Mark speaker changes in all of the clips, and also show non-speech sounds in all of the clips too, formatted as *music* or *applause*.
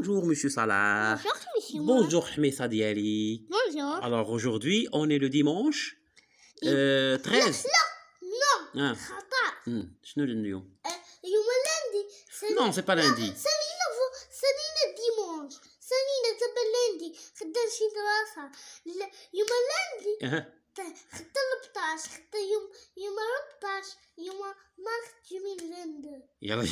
Speaker 1: Bonjour, monsieur Salah. Bonjour, monsieur. Bonjour, Diali. Bonjour. Alors, aujourd'hui, on est le dimanche 13. Euh,
Speaker 2: non, non. Ah. Hmm,
Speaker 1: le شنو euh,
Speaker 2: lundi. Non, c'est pas lundi. le dimanche. C'est le C'est lundi. le le lundi. 14 16 de
Speaker 1: 2022. يلا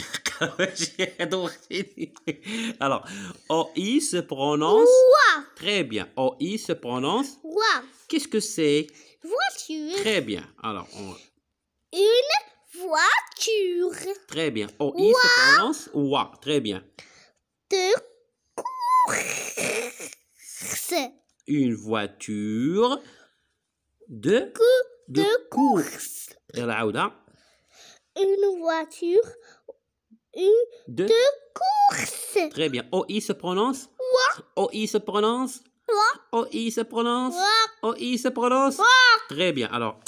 Speaker 1: Alors, OI se prononce. Ouah. Très bien. OI se prononce. Qu'est-ce que c'est
Speaker 2: Voiture. Très
Speaker 1: bien. Alors, on...
Speaker 2: Une voiture.
Speaker 1: Très bien. OI i se prononce. Ouah. Très bien.
Speaker 2: De course.
Speaker 1: Une voiture de, de, de course. Une
Speaker 2: voiture une de, course.
Speaker 1: Très bien. OI se prononce o OI se prononce o OI se prononce o OI se prononce Très bien. Alors,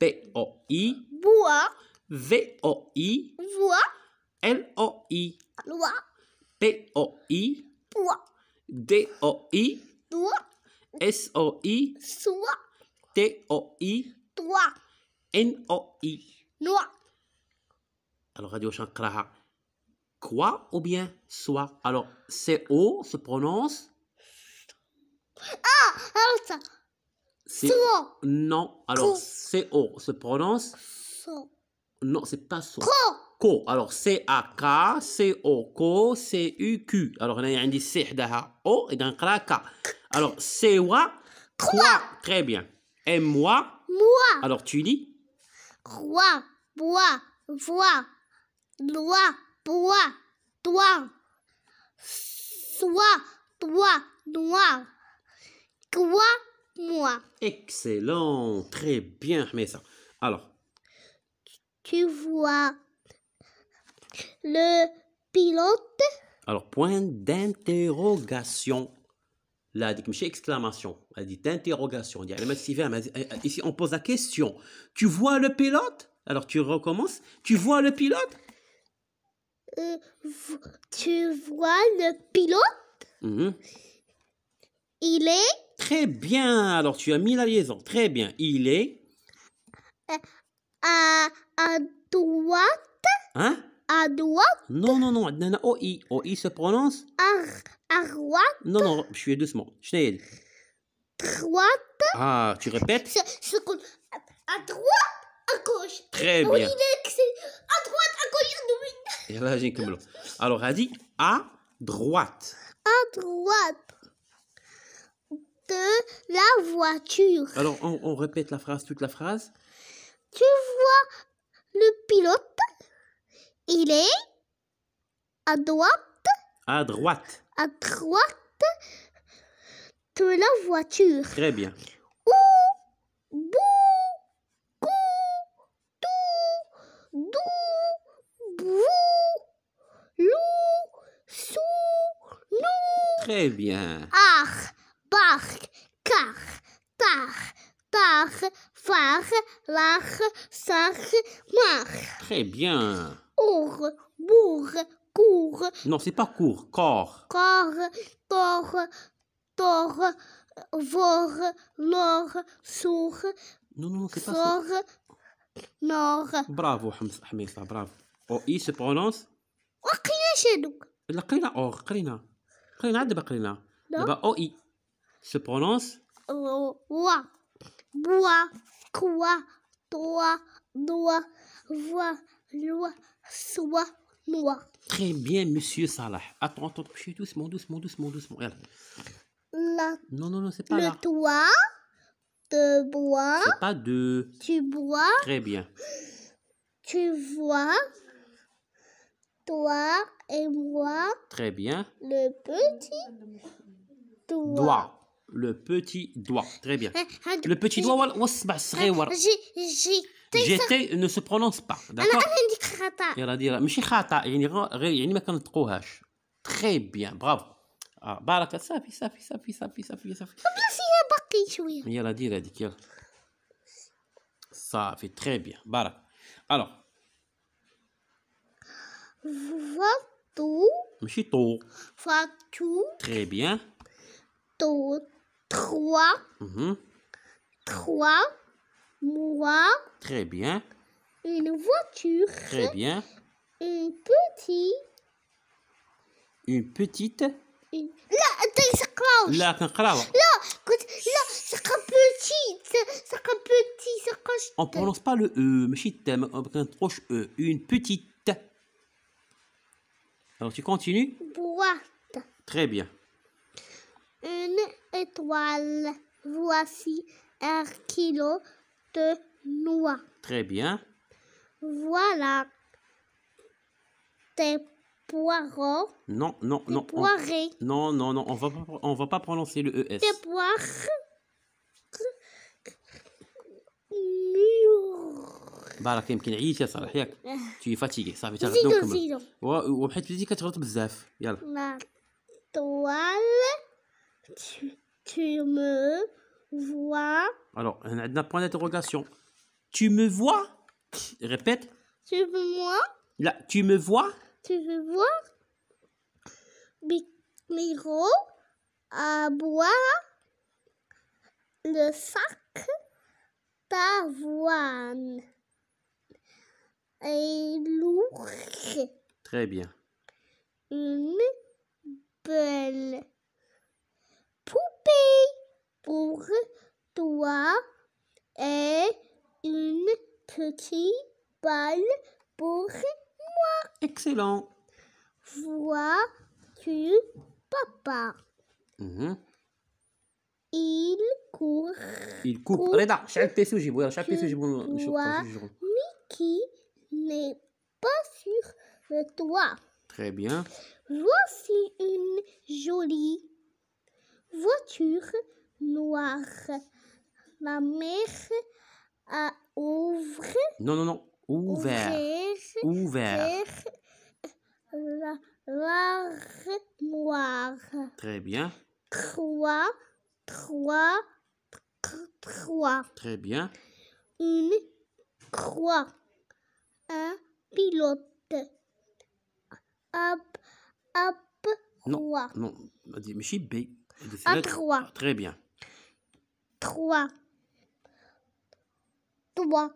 Speaker 1: B-O-I. Bois. VOI. Voix. LOI. Bois. D-O-I. Bois. S-O-I. Soi t o i T-O-I. Toi. N-O-I. noir Alors, Radio Chakra, Quoi ou bien soit. Alors, C-O se prononce.
Speaker 2: Ah, alors ça.
Speaker 1: Soi Non, alors C O se prononce. So. Non, c'est pas so. Co. Alors C-A-K, k Co, C-U-Q. Alors, on a dit C, O, et dans K. Alors, c'est quoi Quoi. Très bien. Et moi. Moi. Alors, tu dis.
Speaker 2: Roi, bois, voix, loi, bois, toi. Soit, toi, noir. Quoi, moi.
Speaker 1: Excellent. Très bien, ça Alors.
Speaker 2: Tu vois le pilote
Speaker 1: Alors, point d'interrogation. Là, elle dit que exclamation, elle dit d'interrogation. Ici, on pose la question. Tu vois le pilote Alors, tu recommences. Tu vois le pilote euh,
Speaker 2: Tu vois le pilote
Speaker 1: mhm. Il est Très bien. Alors, tu as mis la liaison. Très bien. Il est
Speaker 2: euh, à, à droite Hein à droite
Speaker 1: Non, non, non, O-I. OI. i se prononce
Speaker 2: à, à droite
Speaker 1: Non, non, je suis doucement. Schneid.
Speaker 2: Droite
Speaker 1: Ah, tu répètes
Speaker 2: À droite, à
Speaker 1: gauche. Très bien. Oui, à
Speaker 2: droite, à gauche, à droite.
Speaker 1: Et là, j'ai comme Alors, elle dit à droite.
Speaker 2: À droite de la voiture.
Speaker 1: Alors, on, on répète la phrase, toute la phrase.
Speaker 2: Tu vois le pilote il est à droite.
Speaker 1: À droite.
Speaker 2: À droite de la voiture.
Speaker 1: Très bien. Où
Speaker 2: beaucoup tout dou bou loup sou
Speaker 1: nous. »« Très bien.
Speaker 2: Ar, bar, car, tar, tar, far, lar, sar, mar.
Speaker 1: Très bien.
Speaker 2: Cours, bourre, cour.
Speaker 1: Non, c'est pas cour, corps.
Speaker 2: Corps, tor, tor, vor, lor, sour.
Speaker 1: Non, non, c'est pas ça. nor. Bravo, Hamisa, bravo. O oh, I se prononce
Speaker 2: وقينا شنو؟
Speaker 1: لا قرينا اور قرينا قرينا عاد قرينا دابا او اي se prononce
Speaker 2: Roi, bois, croix, droit, doigt, voix, loi sois, moi.
Speaker 1: Très bien, monsieur Salah. Attends, attends, doucement, doucement, doucement, doucement. La... Non, non, non, c'est pas le là.
Speaker 2: Le toit de bois.
Speaker 1: C'est pas de.
Speaker 2: Tu bois. Très bien. Tu vois. Toi et moi. Très bien. Le petit doigt
Speaker 1: le petit doigt. Très bien. Eh,
Speaker 2: le petit doigt, ah,
Speaker 1: J'étais ne se prononce pas. Ah, d'accord Très bien, bravo. Ah, ça baraka, safi, safi, safi, safi, safi, safi. ça fait très bien ماشي Très bien.
Speaker 2: tout Trois. Mhm. Trois. Moi.
Speaker 1: Très bien.
Speaker 2: Une voiture. Très bien. Une petite.
Speaker 1: Une petite.
Speaker 2: Une... Là, La Là, Là, ça petite. petit, On prononce
Speaker 1: pas le E, mais c'est un on E. Une petite. Alors, tu continues
Speaker 2: Boîte. Très bien. Voici un kilo de noix. Très bien. Voilà. Tes poireaux.
Speaker 1: Non, non, non. Poiré. Non, non, non. On ne va pas prononcer le e ES. Tes
Speaker 2: poires.
Speaker 1: Bah la *laughs* Tu es fatigué, ça veut dire... C'est zéro. Euh, si... ou après tu lui dis que tu vas tout faire.
Speaker 2: La toile tu me vois.
Speaker 1: Alors, un, point d'interrogation. Tu me vois Répète.
Speaker 2: Tu me vois
Speaker 1: Là, tu me vois
Speaker 2: Tu me vois Miro à bois. le sac d'avoine et lourd. Très bien. Une belle pour toi et une petite balle pour moi.
Speaker 1: Excellent.
Speaker 2: Vois-tu, papa court. Mhm. Il court.
Speaker 1: Il coupe. Allez, Je chaque Mickey
Speaker 2: n'est pas sur le toit. Très bien. Voici une jolie voiture noire. La mère a ouvert.
Speaker 1: Non, non, non. Ouvert. Ouvert. ouvert
Speaker 2: la, la noire. Très bien. Trois, trois, trois. Très bien. Une croix. Un pilote. Hop. up,
Speaker 1: non, non, B. Un trois. Ah, très bien.
Speaker 2: Trois. Trois.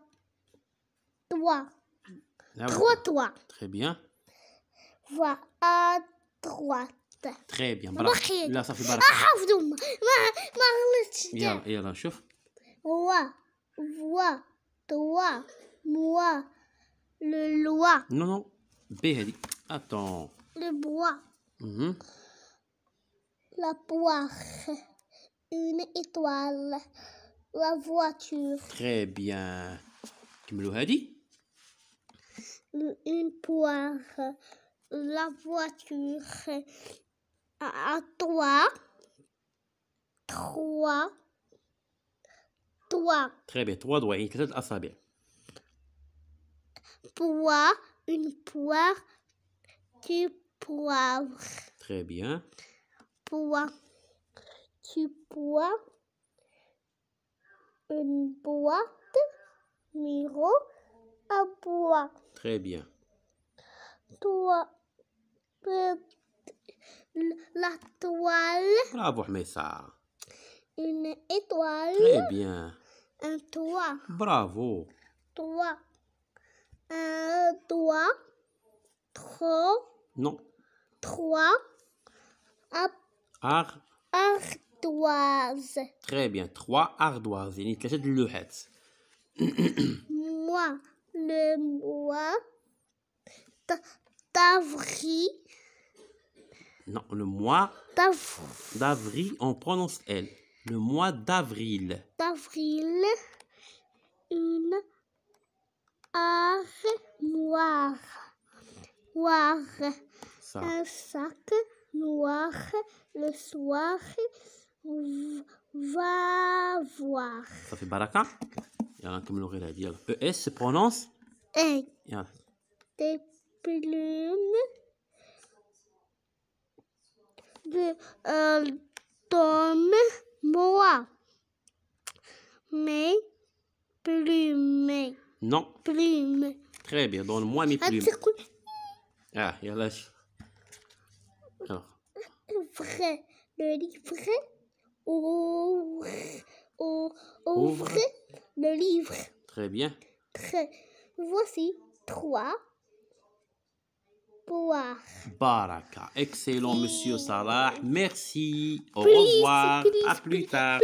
Speaker 2: Trois. Ah, trois, trois. Très bien. Voix à droite.
Speaker 1: Très bien. Voilà. Là, ça fait Ah,
Speaker 2: Voix. Voix. Trois. Moi. Le loi.
Speaker 1: Non, non. B, Attends.
Speaker 2: Le bois. Mhm la poire, une étoile, la voiture.
Speaker 1: Très bien. Tu me l'aurais dit
Speaker 2: Une poire, la voiture, à toi, trois, trois
Speaker 1: Très bien, trois doigts. sa bien
Speaker 2: Poire, une poire, deux poires.
Speaker 1: Très bien
Speaker 2: bois. Tu bois une boîte miro à bois. Très bien. Toi, la toile.
Speaker 1: Bravo, ça
Speaker 2: Une étoile. Très bien. Un toit.
Speaker 1: Bravo.
Speaker 2: Toi. Un toit. Trois. Non. Trois. Ardoise.
Speaker 1: Très bien, trois ardoises. يعني de اللوحات.
Speaker 2: Moi, le mois. d'avril.
Speaker 1: Non, le mois d'avril, on prononce L. Le mois d'avril.
Speaker 2: D'avril, une armoire. Un sac noir le soir va voir.
Speaker 1: Ça fait baraka Il y a Comme l'aurait la dit. ES e se prononce
Speaker 2: E. Des plumes de euh, moi. mais plumes. Non. Plumes.
Speaker 1: Très bien, donne-moi mes ah, plumes. Ah, il y a l'âge.
Speaker 2: Vrai. Le livre. Ouvre. Ouvre le livre. Très bien. Très. Voici trois boire.
Speaker 1: Baraka. Excellent, monsieur Salah. Merci. Au revoir. à plus tard.